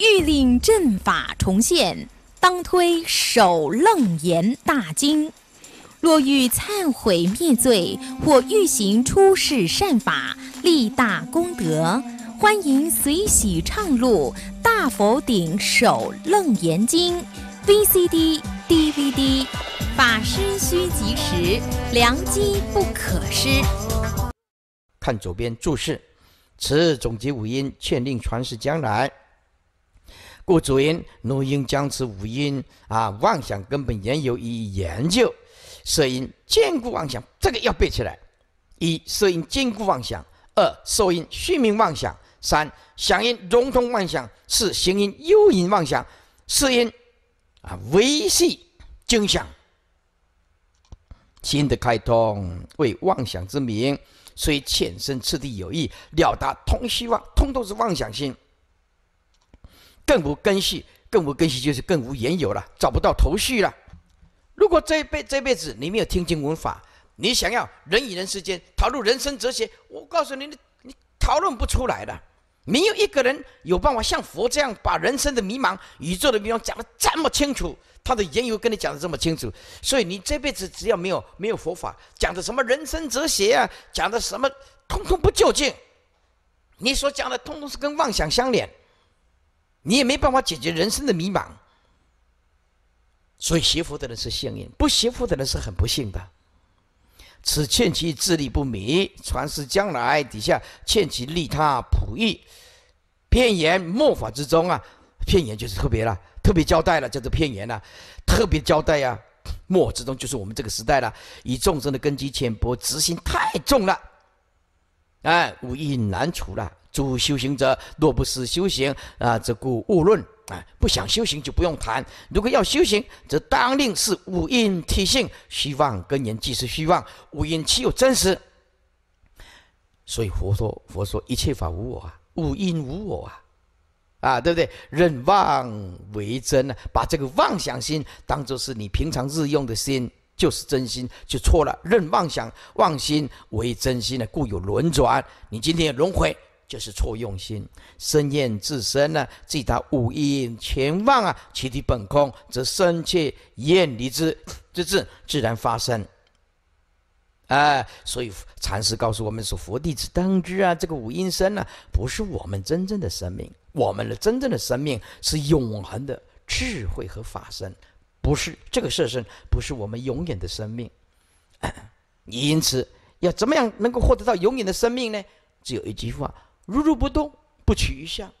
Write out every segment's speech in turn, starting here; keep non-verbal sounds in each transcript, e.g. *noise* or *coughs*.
欲令阵法重现，当推《首楞严大经》。若欲忏悔灭罪，或欲行出世善法，立大功德，欢迎随喜唱录《大佛顶首楞严经》。VCD、DVD，法师需及时，良机不可失。看左边注释，此总结五音，劝令传世将来。故主因、奴因、将此五因啊，妄想根本缘由一一研究。摄因坚固妄想，这个要背起来。一、摄因坚固妄想；二、受因虚名妄想；三、想因融通妄想；四、行因诱因妄想。四因啊，维系真想。心的开通为妄想之名，所以浅深次第有意，了达通希望，通通是妄想心。更无根系，更无根系就是更无缘由了，找不到头绪了。如果这辈这辈子你没有听经闻法，你想要人与人之间讨论人生哲学，我告诉你，你你讨论不出来的。没有一个人有办法像佛这样把人生的迷茫、宇宙的迷茫讲得这么清楚，他的缘由跟你讲得这么清楚。所以你这辈子只要没有没有佛法讲的什么人生哲学啊，讲的什么，通通不究竟。你所讲的通通是跟妄想相连。你也没办法解决人生的迷茫，所以学佛的人是幸运，不学佛的人是很不幸的。此劝其自立不迷，传世将来底下劝其利他普益。片言末法之中啊，片言就是特别了，特别交代了，叫做片言了，特别交代呀。末之中就是我们这个时代了，以众生的根基浅薄，执心太重了，哎，五蕴难除了。诸修行者，若不思修行啊，这故勿论啊。不想修行就不用谈。如果要修行，则当令是五蕴体性虚妄，根源即是虚妄，五阴岂有真实？所以佛说，佛说一切法无我啊，五蕴无我啊，啊，对不对？任妄为真呢？把这个妄想心当做是你平常日用的心就是真心，就错了。任妄想妄心为真心呢？故有轮转，你今天轮回。就是错用心，生厌自身呢？即他五阴全忘啊，其体本空，则生切厌离之，这是自然发生。哎，所以禅师告诉我们说：“佛弟子当知啊，这个五阴身呢，不是我们真正的生命。我们的真正的生命是永恒的智慧和法身，不是这个色身，不是我们永远的生命。因此，要怎么样能够获得到永远的生命呢？只有一句话。”如如不动，不取一相，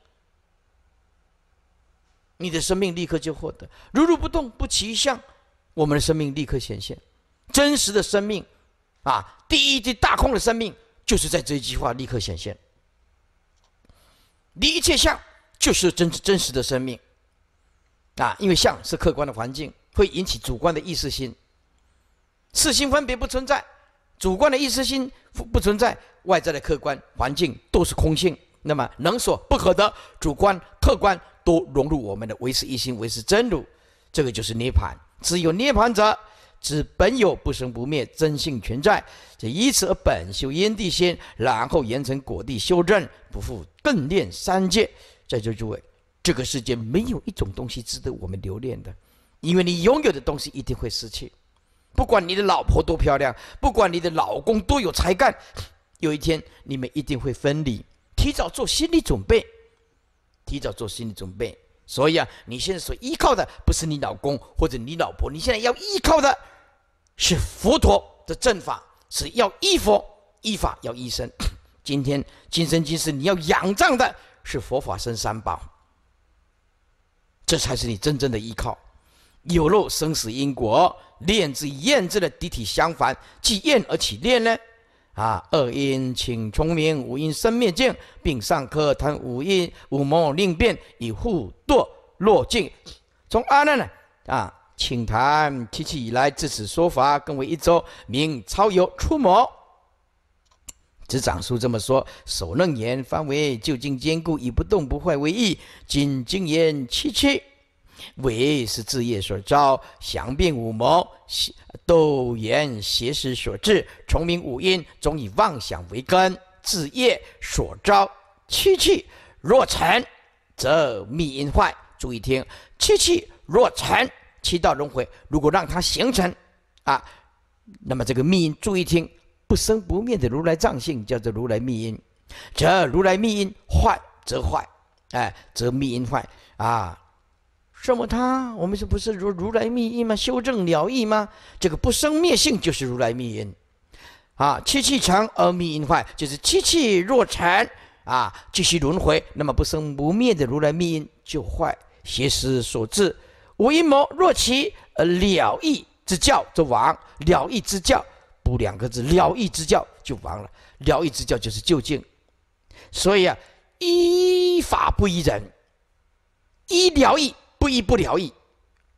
你的生命立刻就获得；如如不动，不取一相，我们的生命立刻显现真实的生命。啊，第一的大空的生命，就是在这一句话立刻显现。离一切相，就是真真实的生命。啊，因为相是客观的环境，会引起主观的意识心，四心分别不存在。主观的意识心不存在，外在的客观环境都是空性。那么能所不可得，主观客观都融入我们的唯识一心，唯识真如，这个就是涅槃。只有涅槃者，知本有不生不灭真性全在，就以此而本修因地心，然后延成果地修正，不负更炼三界。在座诸位，这个世界没有一种东西值得我们留恋的，因为你拥有的东西一定会失去。不管你的老婆多漂亮，不管你的老公多有才干，有一天你们一定会分离。提早做心理准备，提早做心理准备。所以啊，你现在所依靠的不是你老公或者你老婆，你现在要依靠的是佛陀的正法，是要依佛、依法、要依身。今天今生今世，你要仰仗的是佛法生三宝，这才是你真正的依靠。有漏生死因果。练之与焰之的体相反，即焰而起练呢？啊，二因请从明五因生灭境，并上课谈五因五魔令变以护堕落尽。从阿难呢？啊，请谈七七以来至此说法更为一周，名超有出魔。执掌书这么说，首楞言方为究竟坚固，以不动不坏为意。今经言七七。为是自业所招，降病五魔；斗言邪识所致，重名五阴，总以妄想为根，自业所招。七气若成，则密因坏。注意听，七气若成，七道轮回。如果让它形成啊，那么这个密因，注意听，不生不灭的如来藏性叫做如来密因，则如来密因坏则坏，哎，则密因坏啊。什么？他我们这不是如如来密意吗？修正了义吗？这个不生灭性就是如来密因，啊，七气长而密因坏，就是七气若长啊，继续轮回，那么不生不灭的如来密因就坏，邪思所致。无阴谋若其而了义之教则亡，了义之教补两个字，了义之教就亡了。了义之教就是究竟，所以啊，依法不依人，依了义。不依不了义，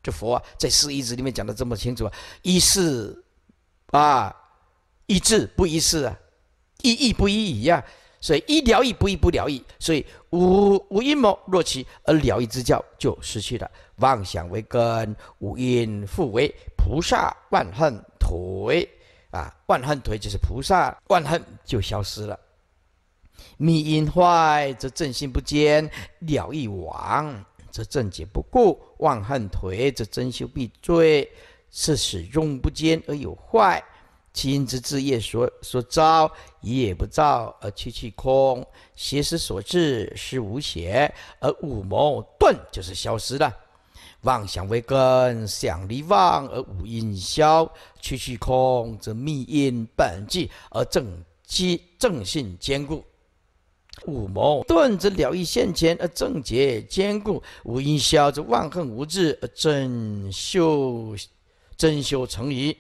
这佛啊，在四义字里面讲的这么清楚啊，一事啊，一智不一四啊，一义不一义呀，所以一了义不一不了义，所以无无因谋若其而了义之教就失去了妄想为根，无因复为菩萨万恨颓啊，万恨颓就是菩萨万恨就消失了，密因坏则正心不坚，了义亡。则正解不顾，妄恨颓，则真修必坠。是使用不坚而有坏，七因之自业所所招，业也不造而去去空，邪识所至是无邪而五谋，顿就是消失了。妄想为根，想离妄而无因消，去去空则密因本寂而正积正信坚固。五谋顿则了义现前，而正解坚固；五因消则万恨无志而真修真修成矣。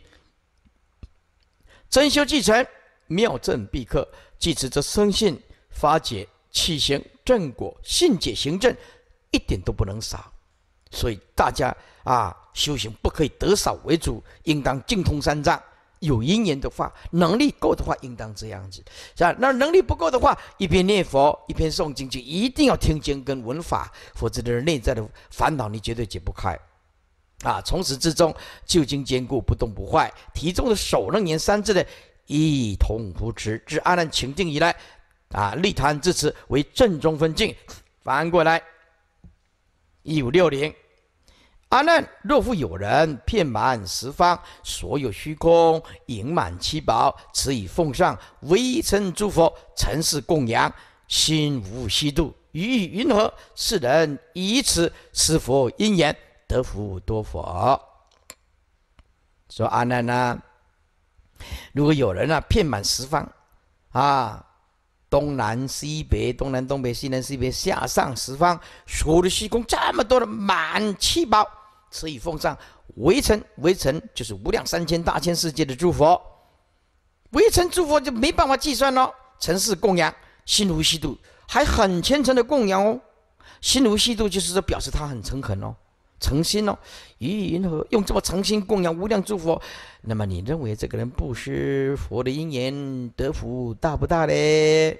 真修既成，妙正必克。继此，则生信发解，气行正果，信解行正，一点都不能少。所以大家啊，修行不可以得少为主，应当精通三藏。有因缘的话，能力够的话，应当这样子，是吧？那能力不够的话，一边念佛，一边诵经，就一定要听经跟闻法，否则的内在的烦恼你绝对解不开，啊！从始至终，旧经坚固，不动不坏，题中的首楞严三字呢，一统扶持，至阿难情定以来，啊，立坛至此为正宗分境。反过来，一五六零。阿难，若复有人遍满十方所有虚空盈满七宝，此以奉上微称诸佛，尘世供养，心无虚度，云何是人以此施佛因缘得福多佛？说阿难啊，如果有人啊遍满十方啊，东南西北、东南东北、西南西北、下上十方所有的虚空这么多的满七宝。持以奉上，为尘为尘就是无量三千大千世界的诸佛，为尘诸佛就没办法计算了。尘世供养，心如虚度，还很虔诚的供养哦。心如虚度就是说表示他很诚恳哦，诚心哦。咦，云何用这么诚心供养无量诸佛？那么你认为这个人布施佛的因缘得福大不大嘞？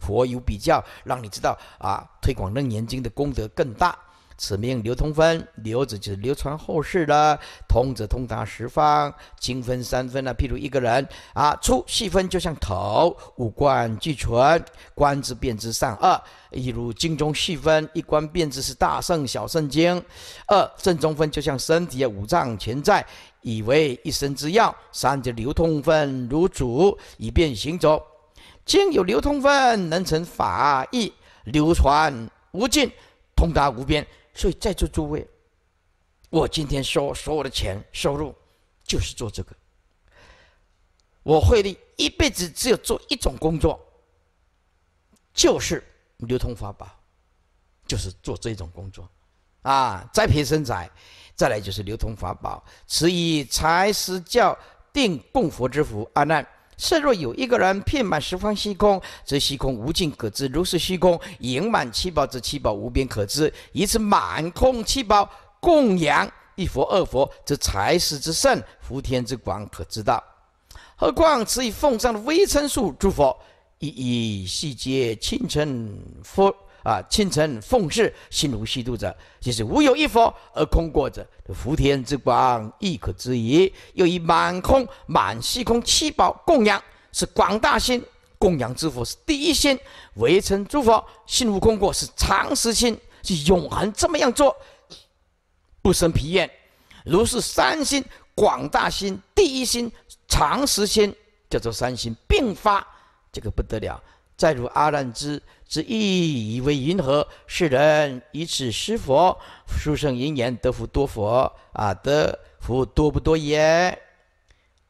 佛有比较，让你知道啊，推广楞严经的功德更大。此命流通分，流子就是流传后世的；通则通达十方。经分三分呢，譬如一个人啊，出细分就像头，五官俱全，官之便知善恶。一如经中细分，一观便知是大圣、小圣经。二正中分就像身体啊，五脏全在，以为一身之要。三者流通分，如主，以便行走。经有流通分，能成法意流传无尽，通达无边。所以在座诸位，我今天收所有的钱收入，就是做这个。我会的一辈子只有做一种工作，就是流通法宝，就是做这种工作，啊，栽培生财，再来就是流通法宝。持以财施教定供佛之福，阿难。设若有一个人遍满十方虚空，则虚空无尽可知；如是虚空盈满七宝，则七宝无边可知。以此满空七宝供养一佛二佛，则财势之盛、福天之广可知道。何况此以奉上的微尘数诸佛，一一细节清晨佛。啊！清晨奉事，心如虚度者，即是无有一佛而空过者。福田之光亦可知矣。又以满空、满虚空七宝供养，是广大心供养之佛，是第一心，为成诸佛心无空过，是常时心，是永恒。这么样做，不生疲厌。如是三心、广大心、第一心、常时心，叫做三心并发，这个不得了。再如阿难之之意，以为云何？世人以此施佛，书生云言得福多佛啊？得福多不多也？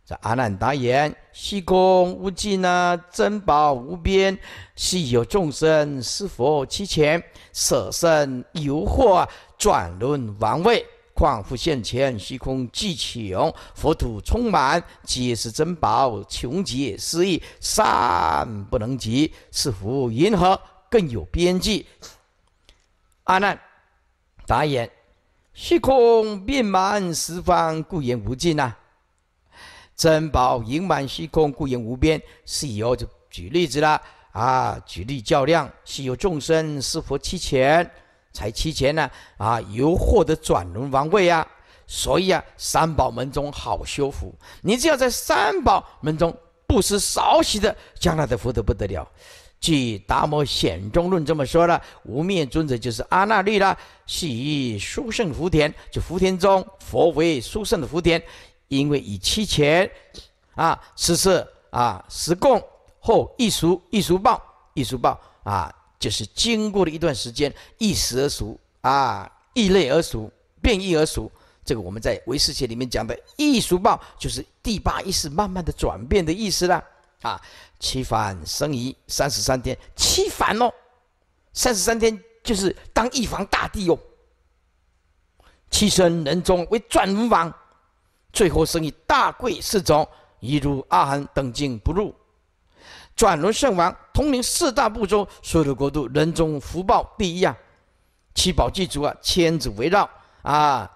这阿难答言：虚空无尽啊，珍宝无边，是有众生施佛七前，舍身由惑，转轮王位。万物现前，虚空起穷，佛土充满，即是珍宝，穷极失意，善不能及，是福。银河更有边际，阿难答言：虚空遍满十方，故言无尽呐。珍宝盈满虚空，故言无边。以游就举例子了啊，举例较量，是有众生是佛七千。才七钱呢，啊，由获得转轮王位啊。所以啊，三宝门中好修福，你只要在三宝门中不失少许的，将来的福德不得了。据《达摩显宗论》这么说了，无面尊者就是阿那律啦，系于殊胜福田，就福田中佛为殊胜的福田，因为以七钱啊，此次啊，十供后一熟，一熟报，一熟报啊。就是经过了一段时间，一时而熟啊，异类而熟，变异而熟。这个我们在唯识学里面讲的一熟报，就是第八意识慢慢的转变的意思啦。啊。七凡生疑，三十三天七凡哦，三十三天就是当一房大帝哦。七生人中为转轮王，最后生于大贵世中，一如阿含等境不入。转轮圣王，统领四大部洲所有的国度，人中福报第一啊！七宝具足啊，千子围绕啊！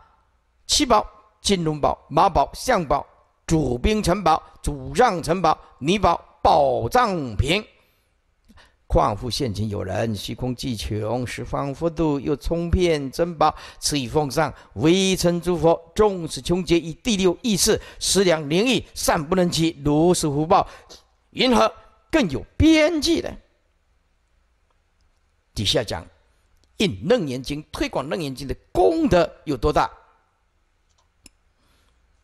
七宝：金龙宝、马宝、象宝、主兵城堡、主让城堡、泥宝、宝藏瓶。况复现前有人虚空既穷，十方佛度又充遍珍宝，此以奉上，唯臣诸佛。众使穷劫以第六意识十两灵意，善不能及，如是福报，云何？更有边际的，底下讲，印楞严经推广楞严经的功德有多大？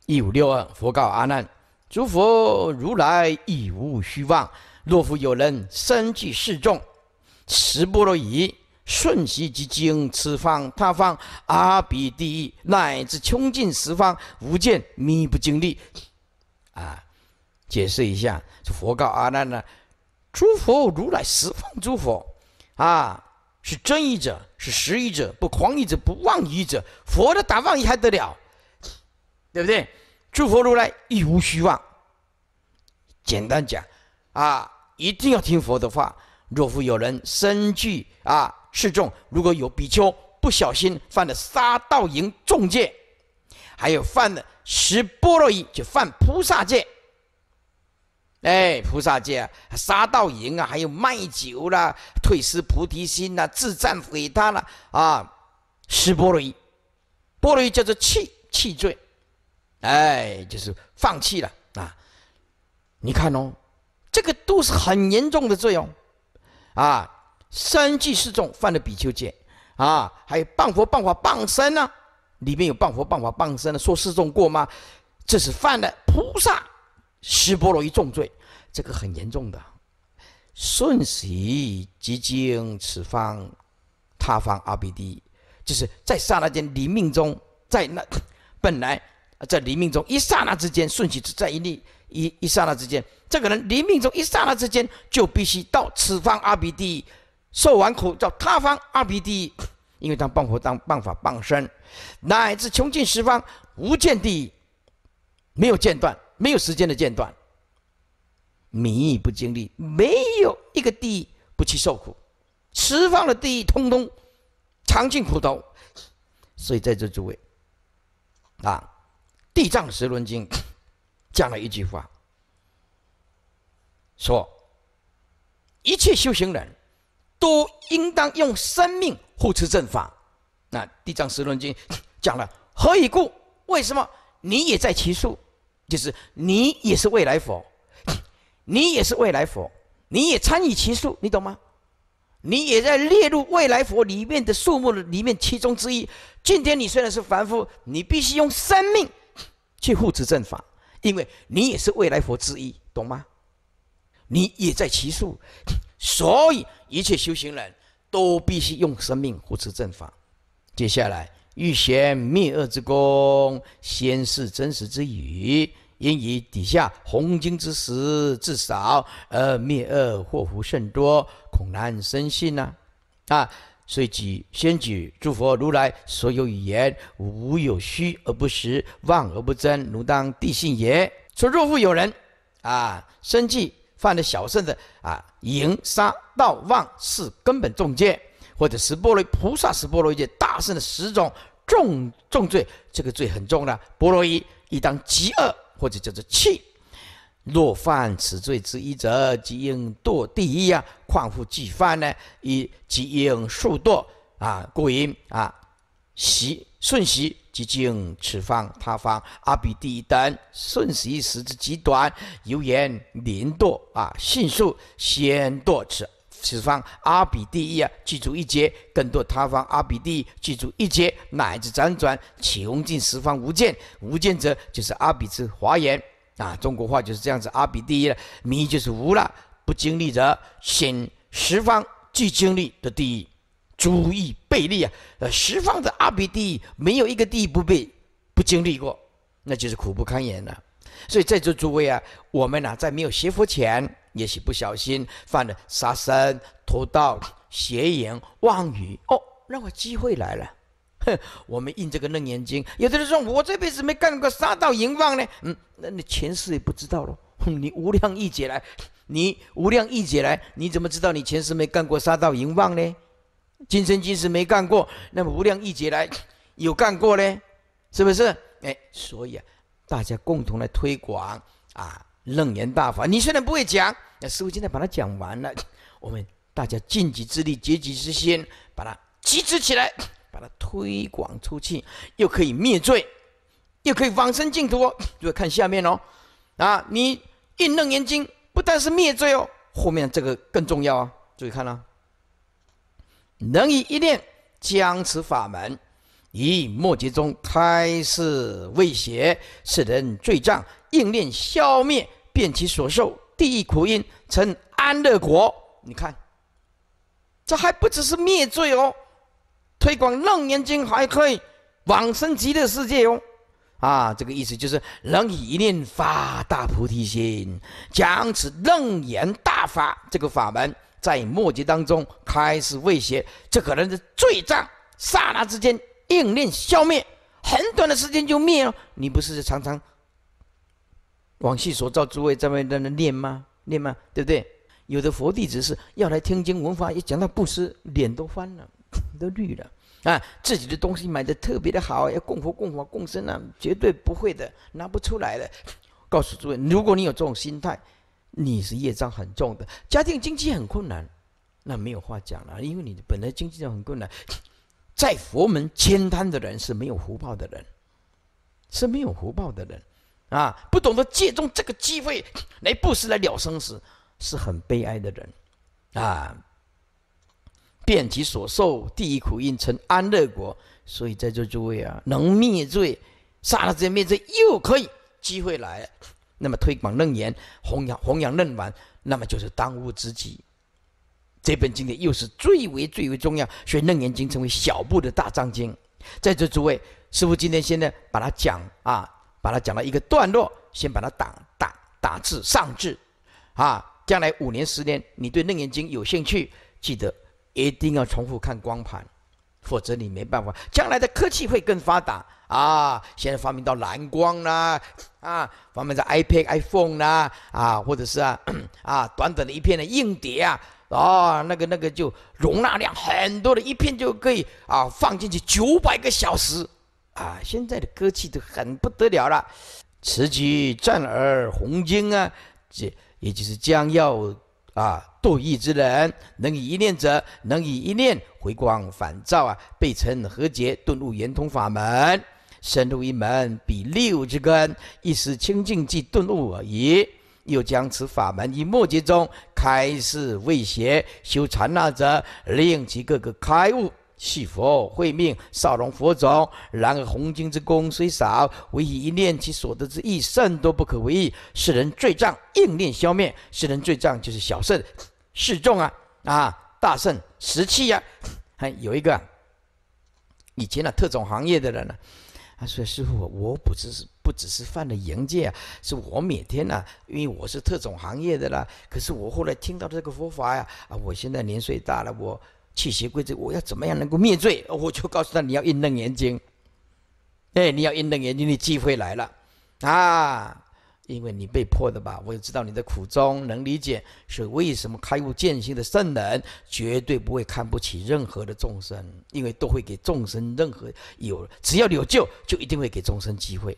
一五六二，佛告阿难：诸佛如来已无虚妄。若复有人生具示众，十波罗夷，瞬息即经此方他方阿鼻地狱，乃至穷尽十方无见弥不经历，啊！解释一下，佛告阿难呢：“诸佛如来十方诸佛，啊，是真意者，是实意者，不狂意者，不妄意者。佛的打妄意还得了，对不对？诸佛如来亦无虚妄。简单讲，啊，一定要听佛的话。若复有人身具啊示众，如果有比丘不小心犯了杀盗淫重戒，还有犯了十波罗夷，就犯菩萨戒。哎，菩萨戒、杀盗淫啊，还有卖酒啦、退失菩提心啦、自赞毁他了啊，施波罗蜜，波罗蜜叫做弃弃罪，哎，就是放弃了啊。你看哦，这个都是很严重的作用啊。三聚四众犯了比丘戒啊，还有谤佛谤法谤身呢，里面有谤佛谤法谤身的，说四众过吗？这是犯了菩萨。湿波罗夷重罪，这个很严重的。瞬息即经此方，他方阿鼻地，就是在刹那间离命中，在那本来在离命中一刹那之间，瞬息只在一粒一一刹那之间，这个人离命中一刹那之间就必须到此方阿鼻地受完苦，叫他方阿鼻地，因为当棒佛当办法傍身，乃至穷尽十方无间地，没有间断。没有时间的间断，民意不经历，没有一个地狱不去受苦，十方的地狱通通尝尽苦头。所以在这诸位，啊，《地藏十轮经》讲了一句话，说：一切修行人，都应当用生命护持正法。那《地藏十轮经》讲了，何以故？为什么你也在其数？就是你也是未来佛，你也是未来佛，你也参与其数，你懂吗？你也在列入未来佛里面的数目里面其中之一。今天你虽然是凡夫，你必须用生命去护持正法，因为你也是未来佛之一，懂吗？你也在其数，所以一切修行人都必须用生命护持正法。接下来。欲显灭恶之功，先是真实之语。因以底下弘经之时，至少而灭恶祸福甚多，恐难生信呐。啊，遂举先举诸佛如来所有语言，无有虚而不实、妄而不真，如当地性也。说若复有人，啊，生计犯了小圣的啊淫杀盗妄，是根本重戒。或者十波罗，菩萨十波罗戒，大圣的十种重重罪，这个罪很重的。波罗夷，亦当极恶，或者叫做气。若犯此罪之一者，即应堕地狱啊，况复既犯呢，以即应速堕啊，故因啊，习顺息即经此方他方阿比地狱等顺息时之极短，犹言宁堕啊，迅速先堕此。十方阿比第一啊，记住一劫；更多他方阿比第一，记住一劫乃至辗转穷尽十方无尽无尽者，就是阿比之华严啊。中国话就是这样子，阿比第一了，名就是无了，不经历者，显十方具经历的第一。诸意背立啊，呃，十方的阿比第一，没有一个第一不被不经历过，那就是苦不堪言了。所以在座诸位啊，我们呢，在没有学佛前。也许不小心犯了杀生、偷盗、邪言妄语哦，那我机会来了。哼，我们印这个楞严经，有的人说：“我这辈子没干过杀盗淫妄呢。”嗯，那你前世也不知道喽？你无量意解来，你无量意解来，你怎么知道你前世没干过杀盗淫妄呢？今生今世没干过，那么无量意解来有干过呢？是不是？哎，所以啊，大家共同来推广啊。楞严大法，你虽然不会讲，那师傅今天把它讲完了，我们大家尽己之力、竭己之心，把它集资起来，把它推广出去，又可以灭罪，又可以往生净土哦。注意看下面哦，啊，你印楞严经不但是灭罪哦，后面这个更重要啊。注意看了，能以一念将此法门。以末劫中开始未邪，使人罪障应念消灭，变其所受地狱苦因成安乐国。你看，这还不只是灭罪哦，推广楞严经还可以往生极乐世界哦。啊，这个意思就是能一念发大菩提心，将此楞严大法这个法门在末劫当中开始未邪，这可能是罪障刹那之间。硬念消灭，很短的时间就灭了。你不是常常往昔所造诸位在那在那念吗？念吗？对不对？有的佛弟子是要来听经闻法，一讲到布施，脸都翻了，*laughs* 都绿了。啊，自己的东西买的特别的好，要供佛、供佛、供身啊，绝对不会的，拿不出来的。告诉诸位，如果你有这种心态，你是业障很重的，家庭经济很困难，那没有话讲了，因为你本来经济上很困难。在佛门签摊的人是没有福报的人，是没有福报的人，啊，不懂得借重这个机会来布施来了生死，是很悲哀的人，啊，遍其所受第一苦，因成安乐国。所以，在座诸位啊，能灭罪，杀了这些灭罪，又可以机会来了，那么推广楞严，弘扬弘扬楞严，那么就是当务之急。这本经典又是最为最为重要，所以《楞严经》成为小部的大藏经。在座诸位，师父今天现在把它讲啊，把它讲到一个段落，先把它打打打至上至，啊，将来五年十年，你对《楞严经》有兴趣，记得一定要重复看光盘，否则你没办法。将来的科技会更发达啊，现在发明到蓝光啦，啊，发明到 iPad、iPhone 啦，啊，或者是啊啊，短短的一片的硬碟啊。啊，那个那个就容纳量很多的一片就可以啊，放进去九百个小时，啊，现在的歌曲都很不得了了。此举战而红军啊，这也就是将要啊，堕欲之人能以一念者，能以一念回光返照啊，被称何解，顿悟圆通法门，深入一门，比六之根一时清净即顿悟而已。又将此法门以末劫中开示未胁，修禅那者，令其各个开悟，是佛会命少龙佛种。然而红经之功虽少，唯以一念其所得之意甚多，不可为意。世人罪障应念消灭。世人罪障就是小圣、示众啊啊，大圣、十器呀。还有一个，以前的特种行业的人呢，他说：“师傅，我不知是。”不只是犯了淫戒，是我每天呢，因为我是特种行业的啦。可是我后来听到这个佛法呀，啊，我现在年岁大了，我气邪归正，我要怎么样能够灭罪？我就告诉他，你要印楞严觉》，哎，你要印楞严觉》的机会来了，啊。因为你被迫的吧，我也知道你的苦衷，能理解。是为什么开悟见性的圣人绝对不会看不起任何的众生，因为都会给众生任何有，只要有救，就一定会给众生机会。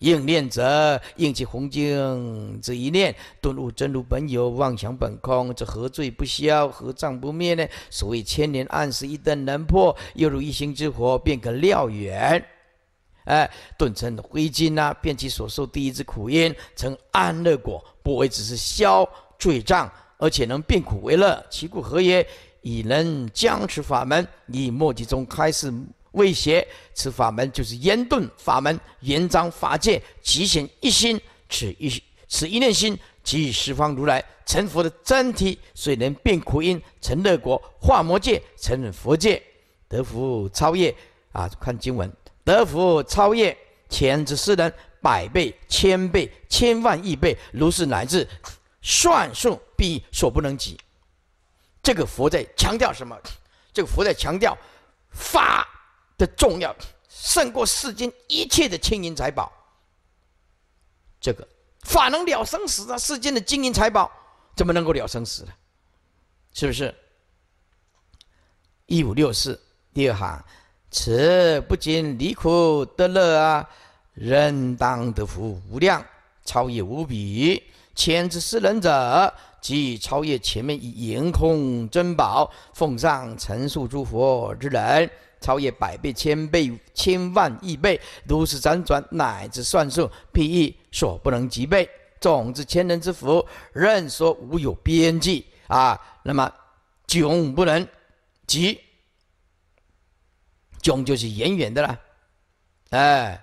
应念者，应起宏经这一念顿悟真如本有，妄想本空，这何罪不消，何障不灭呢？所谓千年暗室一灯能破，又如一心之火，便可燎原。哎，顿成灰烬呐！便其所受第一之苦因，成安乐果，不为只是消罪障，而且能变苦为乐。其故何也？以能将持法门，以末地中开始未邪。此法门就是严顿法门，严章法界，其显一心，持一持一念心，即与十方如来成佛的真体，所以能变苦因成乐果，化魔界成佛界，得福超越。啊，看经文。得福超越前之世人百倍千倍千万亿倍，如是乃至算数必所不能及。这个佛在强调什么？这个佛在强调法的重要，胜过世间一切的金银财宝。这个法能了生死啊！世间的金银财宝怎么能够了生死呢？是不是？一五六四第二行。此不仅离苦得乐啊，人当得福无量，超越无比。千之十人者，即超越前面以颜空珍宝奉上陈述诸佛之人，超越百倍、千倍、千万亿倍，如此辗转乃至算数，譬喻所不能及备。总之，千人之福，任说无有边际啊。那么，迥不能及。终就是远远的啦，哎，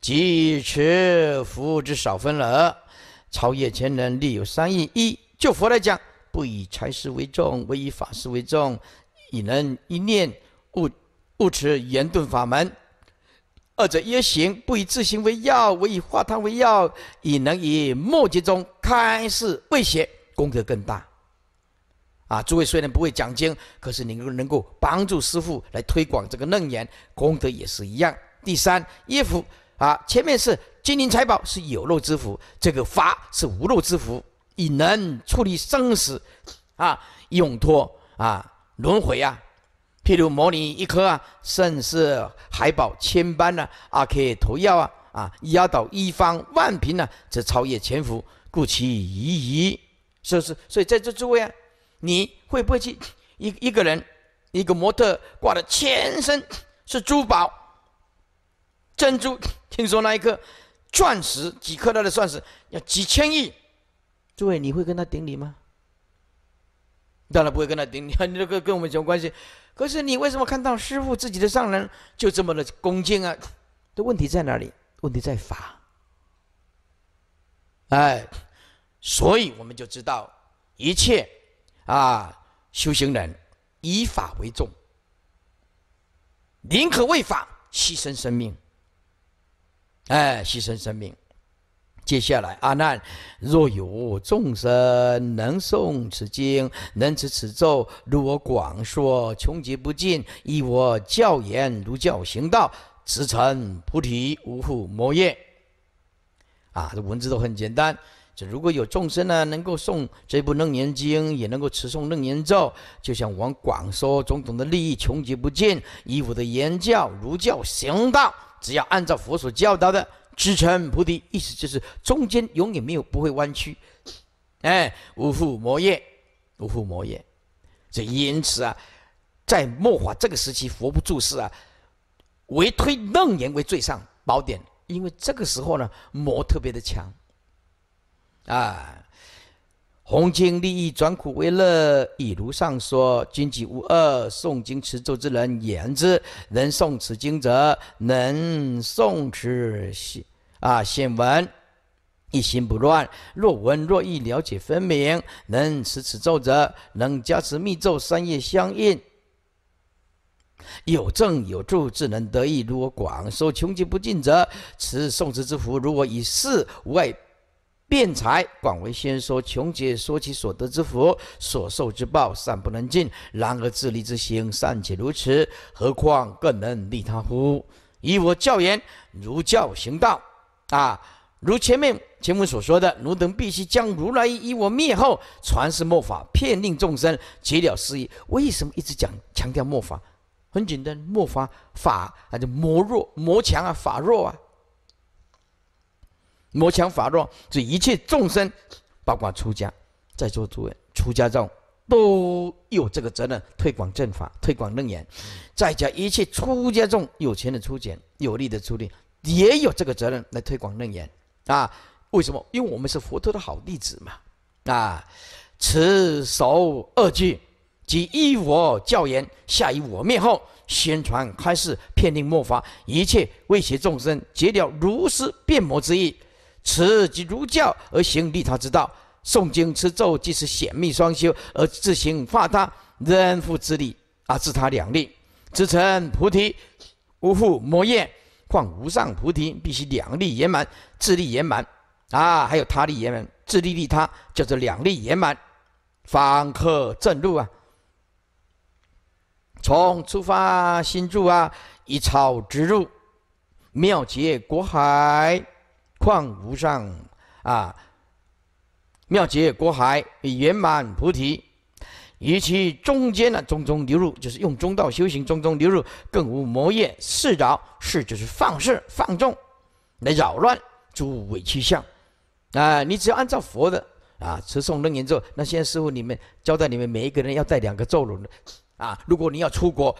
即持福之少分了，超越前人，力有三义：一就佛来讲，不以财施为重，唯以法事为重，以能一念悟悟持圆顿法门；二者也行，不以自行为要，唯以化他为要，以能以末劫中开示未邪功德更大。啊，诸位虽然不会讲经，可是能够能够帮助师父来推广这个楞严，功德也是一样。第三业福啊，前面是金银财宝是有漏之福，这个法是无漏之福，以能处理生死啊，永脱啊轮回啊。譬如模拟一颗啊，盛世海宝千般呐，阿可投药啊啊，压倒一方万品啊，则超越千福，故其宜矣。是不是？所以在这诸位啊。你会不会去一一个人，一个模特挂的全身是珠宝、珍珠？听说那一颗钻石，几克拉的钻石要几千亿。诸位，你会跟他顶礼吗？当然不会跟他顶礼，*laughs* 你这个跟我们什么关系？可是你为什么看到师傅自己的上人就这么的恭敬啊？的问题在哪里？问题在法。哎，所以我们就知道一切。啊，修行人以法为重，宁可为法牺牲生命。哎，牺牲生命。接下来，阿难若有众生能诵此经，能持此咒，如我广说，穷极不尽；依我教言，如教行道，直成菩提，无复魔业。啊，这文字都很简单。这如果有众生呢，能够诵这部楞严经，也能够持诵楞严咒，就像往广说，种种的利益穷极不尽，依我的言教、儒教、行道，只要按照佛所教导的，至诚菩提，意思就是中间永远没有不会弯曲。哎，无父魔业，无父魔业，这因此啊，在末法这个时期，佛不注世啊，唯推楞严为最上宝典，因为这个时候呢，魔特别的强。啊！宏经利益，转苦为乐，以如上说。君己无恶，诵经持咒之人，言之能诵此经者，能诵持显啊显文，一心不乱。若闻若意，了解分明。能持此咒者，能加持密咒三业相应，有证有助，自能得意。如果广受穷极不尽者，持诵持之福。如果以世为。辩才广为先说，穷劫说其所得之福，所受之报，尚不能尽。然而自利之心，尚且如此，何况更能利他乎？依我教言，如教行道啊。如前面前文所说的，汝等必须将如来依我灭后，传世末法，骗令众生结了事意。为什么一直讲强调末法？很简单，末法法啊，就魔弱魔强啊，法弱啊。魔强法弱，这一切众生，包括出家，在座诸位出家众都有这个责任，推广正法，推广楞严。在家一切出家众，有钱的出钱，有力的出力，也有这个责任来推广楞严。啊，为什么？因为我们是佛陀的好弟子嘛。啊，持守二句，即依我教言，下以我灭后，宣传开示，遍令末法一切威胁众生，结了如是辩魔之意。持即如教而行利他之道，诵经持咒即是显密双修而自行化他，人复自利而自他两利，自成菩提，无复魔业。况无上菩提必须两利圆满，自力圆满啊，还有他的圆满，自力利他叫做两利圆满，方可正路啊。从出发心住啊，一草直入妙结国海。况无上啊！妙捷果海圆满菩提，于其中间呢，种种流入，就是用中道修行，种种流入，更无魔业是扰。是就是放肆放纵，来扰乱诸位去向。啊，你只要按照佛的啊，持诵楞严咒。那现在师傅你们交代你们每一个人要带两个咒轮，啊，如果你要出国，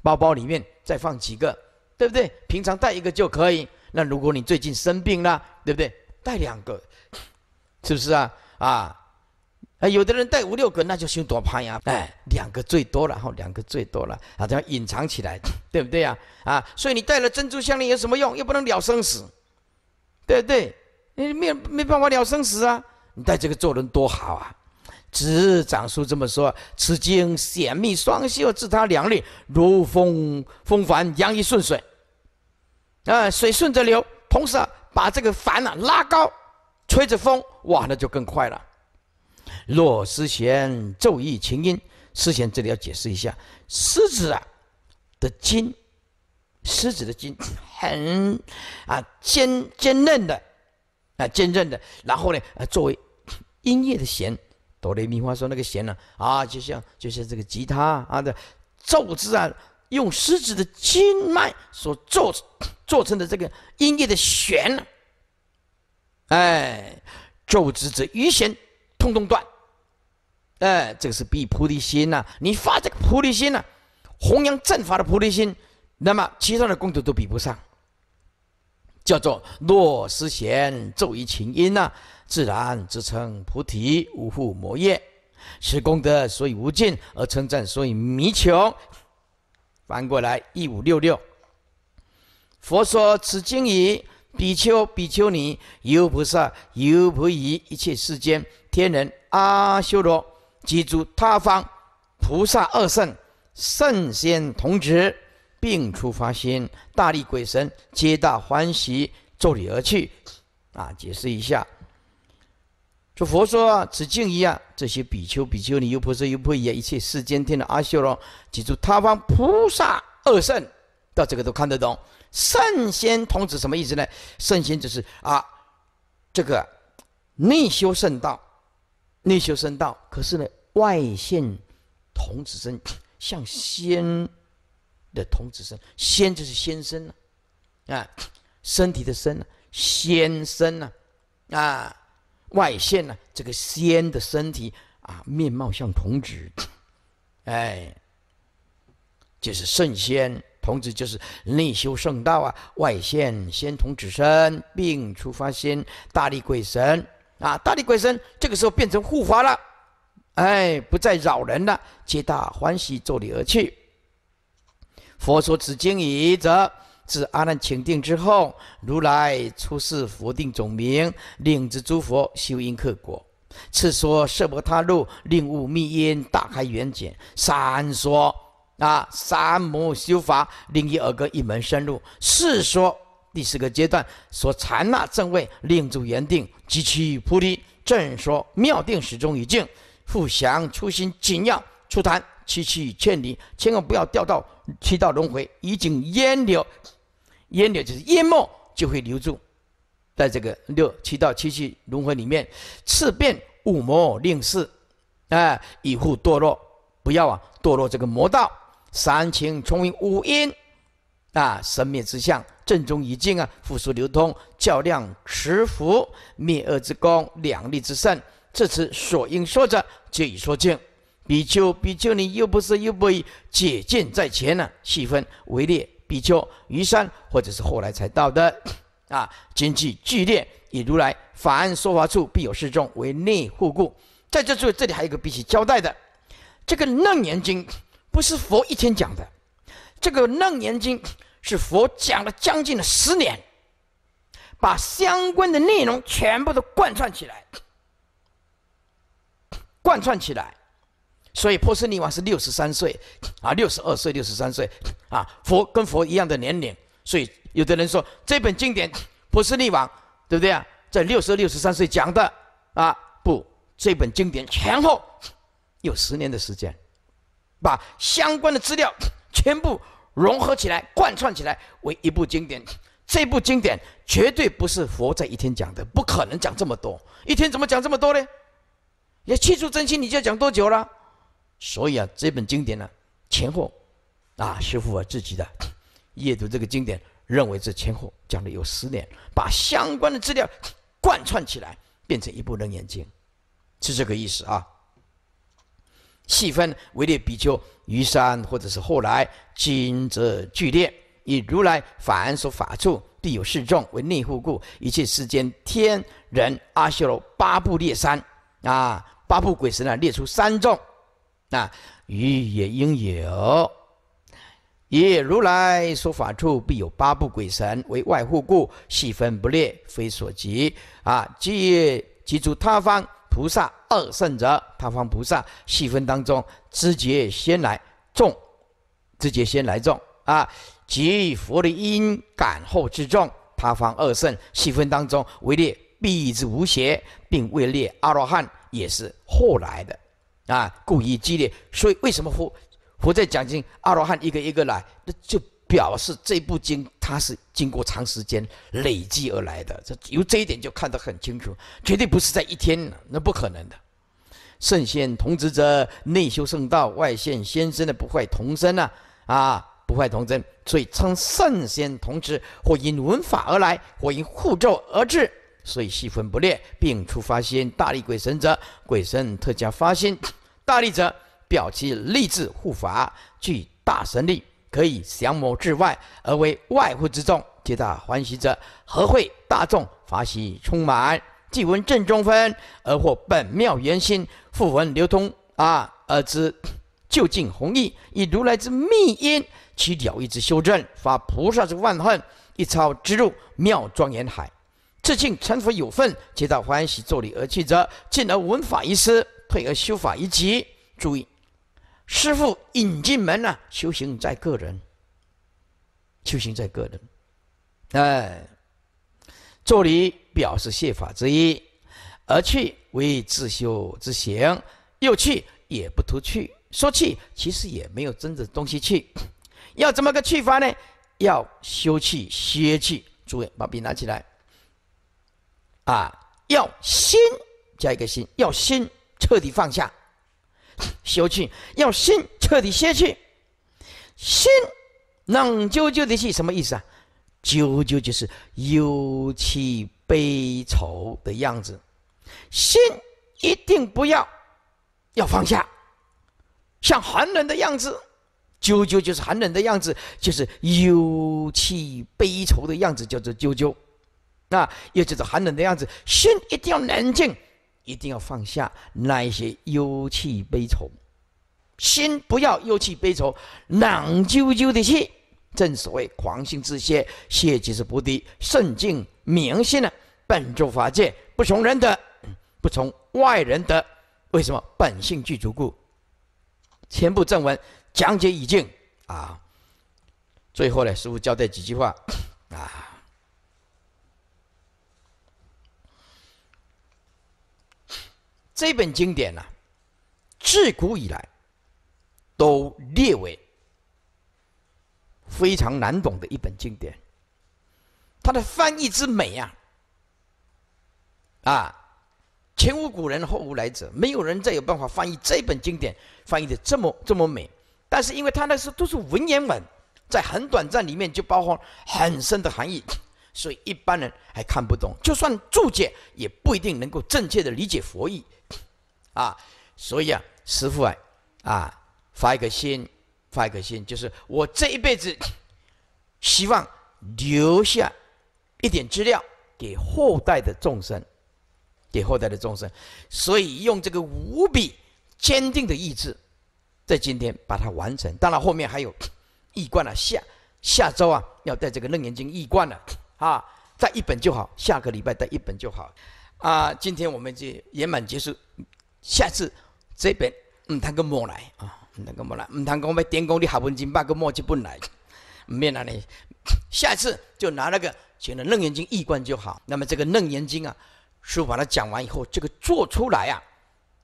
包包里面再放几个，对不对？平常带一个就可以。那如果你最近生病了，对不对？带两个，是不是啊？啊，有的人带五六个，那就修多盘呀。哎，两个最多了，然两个最多了，啊，这样隐藏起来，对不对呀？啊，所以你带了珍珠项链有什么用？又不能了生死，对对，你没没办法了生死啊！你带这个做人多好啊！子长叔这么说：，此经显命双修，自他两利，如风风帆扬一顺水。啊，水顺着流，同时啊，把这个帆啊拉高，吹着风，哇，那就更快了。若丝弦奏一琴音，丝弦这里要解释一下，狮子啊的筋，狮子的筋很啊坚坚韧的，啊坚韧的。然后呢，啊作为音乐的弦，哆来咪发说那个弦呢啊，就像就像这个吉他啊的奏字啊。用狮子的经脉所做做成的这个音乐的弦呢，哎，奏之者鱼弦通通断，哎，这个是必菩提心呐。你发这个菩提心呐，弘扬正法的菩提心，那么其他的功德都比不上。叫做落丝弦奏于琴音呐，自然之称菩提无复魔业，此功德所以无尽，而称赞所以弥穷。翻过来一五六六，佛说此经已，比丘、比丘尼、优菩萨、优婆夷，一切世间天人、阿修罗及诸他方菩萨、二圣、圣贤同值，并出发心，大力鬼神皆大欢喜，作礼而去。啊，解释一下。就佛说啊，此经一样，这些比丘、比丘尼又菩萨又菩萨一一切世间天的阿修罗记诸他方菩萨二圣，到这个都看得懂。圣贤童子什么意思呢？圣贤就是啊，这个内修圣道，内修圣道，可是呢外现童子身，像仙的童子身，仙就是仙身啊，身体的身，仙身啊，啊。外现呢，这个仙的身体啊，面貌像童子，哎，就是圣仙童子，就是内修圣道啊，外现仙童子身，并出发仙大力鬼神啊，大力鬼神这个时候变成护法了，哎，不再扰人了，皆大欢喜，坐礼而去。佛说此经已，则。自阿难请定之后，如来出示佛定总名，令之诸佛修因克果。次说色摩他路，令悟密因，大开圆解。三说啊，三摩修法，令一耳根一门深入。四说第四个阶段，所禅那正位，令住圆定，即其菩提。正说妙定始终已静，复降初心，紧要出坛。七七劝你千万不要掉到七道轮回，已经淹了，淹了就是淹没，就会留住在这个六七道七七轮回里面，次变五魔令四，哎，以护堕落，不要啊堕落这个魔道，三清聪明五阴，啊，生灭之相，正中一境啊，复苏流通，较量十福，灭恶之功，两利之善，至此所应说者，皆已说尽。比丘，比丘尼又不是又被解禁在前了，细分为列比丘、余山或者是后来才到的，*coughs* 啊，经济剧烈，以如来法案说法处必有示众为内护故，在这处这里还有一个必须交代的，这个楞严经不是佛一天讲的，这个楞严经是佛讲了将近了十年，把相关的内容全部都贯穿起来，贯穿起来。所以波斯匿王是六十三岁，啊，六十二岁、六十三岁，啊，佛跟佛一样的年龄。所以有的人说，这本经典波斯匿王对不对啊？在六十六十三岁讲的啊？不，这本经典前后有十年的时间，把相关的资料全部融合起来、贯穿起来为一部经典。这部经典绝对不是佛在一天讲的，不可能讲这么多。一天怎么讲这么多呢？要去除真心，你就要讲多久了？所以啊，这本经典呢，前后啊，修复我自己的阅读这个经典，认为这前后讲的有十年，把相关的资料贯穿起来，变成一部楞严经，是这个意思啊。细分为列比丘于山，或者是后来经则俱列，以如来凡所法处，必有示众为内护故，一切世间天人阿修罗八部列山啊，八部鬼神呢列出三众。那于也应有，以如来说法处，必有八部鬼神为外护故，细分不列，非所及。啊，即即诸他方菩萨二圣者，他方菩萨细分当中，知觉先来众，知觉先来众。啊，即佛的因感后之众，他方二圣细分当中位列必之无邪，并位列阿罗汉，也是后来的。啊，故意激烈，所以为什么佛佛在讲经，阿罗汉一个一个来，那就表示这部经它是经过长时间累积而来的。这由这一点就看得很清楚，绝对不是在一天，那不可能的。圣贤同知者，内修圣道，外现先生的不坏童身呢？啊，不坏童身，所以称圣贤同知，或因文法而来，或因护咒而至，所以细分不列，并出发心大力鬼神者，鬼神特加发心。大力者表其立志护法，具大神力，可以降魔治外，而为外护之众；皆大欢喜者，何会大众，法喜充满。既闻正中分，而获本妙圆心，复闻流通啊，而知就近弘毅，以如来之密因，其了意之修正，发菩萨之万恨，一朝直入妙庄严海。至敬成佛有份，皆大欢喜，坐礼而去者，进而闻法一师。退而修法一级，注意，师父引进门呢，修行在个人，修行在个人，哎，这里表示谢法之意，而去为自修之行，又去也不图去，说去其实也没有真正东西去，*coughs* 要怎么个去法呢？要修气、歇气，诸位把笔拿起来，啊，要心加一个心，要心。彻底放下，休去，要心彻底歇去。心冷啾啾的去，什么意思啊？啾啾就是忧戚悲愁的样子。心一定不要要放下，像寒冷的样子。啾啾就是寒冷的样子，就是忧戚悲愁的样子，叫做啾啾。那也就是寒冷的样子。心一定要冷静。一定要放下那一些忧气悲愁，心不要忧气悲愁，冷啾啾的气，正所谓狂性自泄，泄即是菩提。圣境明心呢，本住法界，不从人得，不从外人得。为什么？本性具足故。全部正文讲解已尽啊，最后呢，师傅交代几句话啊。这本经典呢，自古以来都列为非常难懂的一本经典。它的翻译之美呀，啊，前无古人后无来者，没有人再有办法翻译这本经典翻译的这么这么美。但是因为它那时候都是文言文，在很短暂里面就包含很深的含义，所以一般人还看不懂，就算注解也不一定能够正确的理解佛意。啊，所以啊，师父啊，啊，发一个心，发一个心，就是我这一辈子，希望留下一点资料给后代的众生，给后代的众生，所以用这个无比坚定的意志，在今天把它完成。当然后面还有一 *coughs* 观了，下下周啊，要带这个楞严经一观了啊，带一本就好，下个礼拜带一本就好。啊，今天我们就圆满结束。下次这边唔得个莫来啊，唔得个莫来，唔得讲咩点公你下文经把个墨就不来，唔免啦你。下次就拿那个，请了，楞严经一观就好。那么这个楞严经啊，师傅把它讲完以后，这个做出来啊，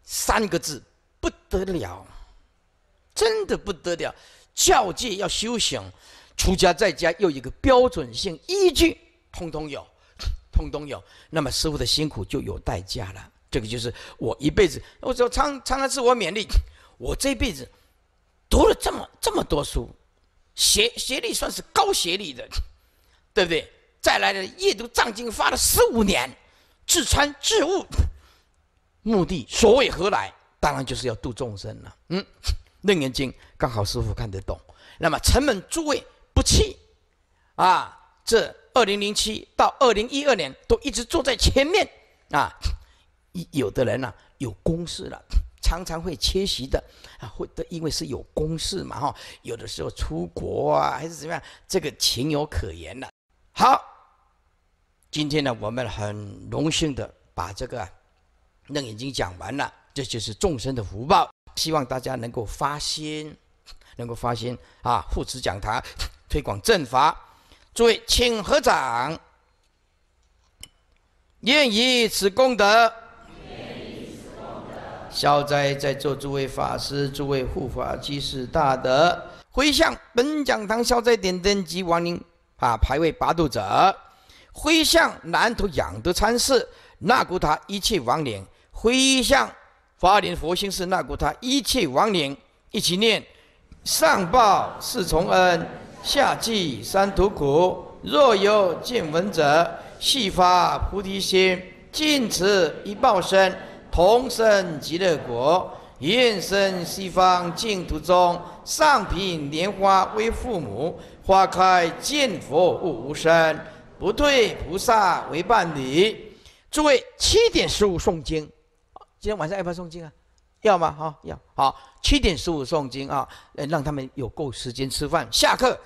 三个字不得了，真的不得了。教界要修行，出家在家又一个标准性依据，通通有，通通有。那么师傅的辛苦就有代价了。这个就是我一辈子，我只常常常自我勉励。我这辈子读了这么这么多书，学学历算是高学历的，对不对？再来的阅读藏经发了十五年，自川自悟，目的所谓何来？当然就是要度众生了。嗯，楞严经刚好师傅看得懂，那么城门诸位不弃啊！这二零零七到二零一二年都一直坐在前面啊。有的人呢有公事了，常常会缺席的，啊，会的，因为是有公事嘛哈。有的时候出国啊，还是怎么样，这个情有可原了。好，今天呢，我们很荣幸的把这个楞已经讲完了，这就是众生的福报，希望大家能够发心，能够发心啊，护持讲堂，推广正法。诸位，请合掌，愿以此功德。消灾，在座诸位法师、诸位护法，即是大德。回向本讲堂消灾点灯及亡灵，啊，排位八度者；回向南土仰德参事那古塔一切亡灵；回向法林佛心寺那古塔一切亡灵。一起念：上报四重恩，下济三途苦。若有见闻者，悉发菩提心，尽此一报身。同生极乐国，愿生西方净土中，上品莲花为父母。花开见佛悟无生，不退菩萨为伴侣。诸位，七点十五诵经。今天晚上要不要诵经啊？要吗？哈，要。好，七点十五诵经啊，让他们有够时间吃饭。下课。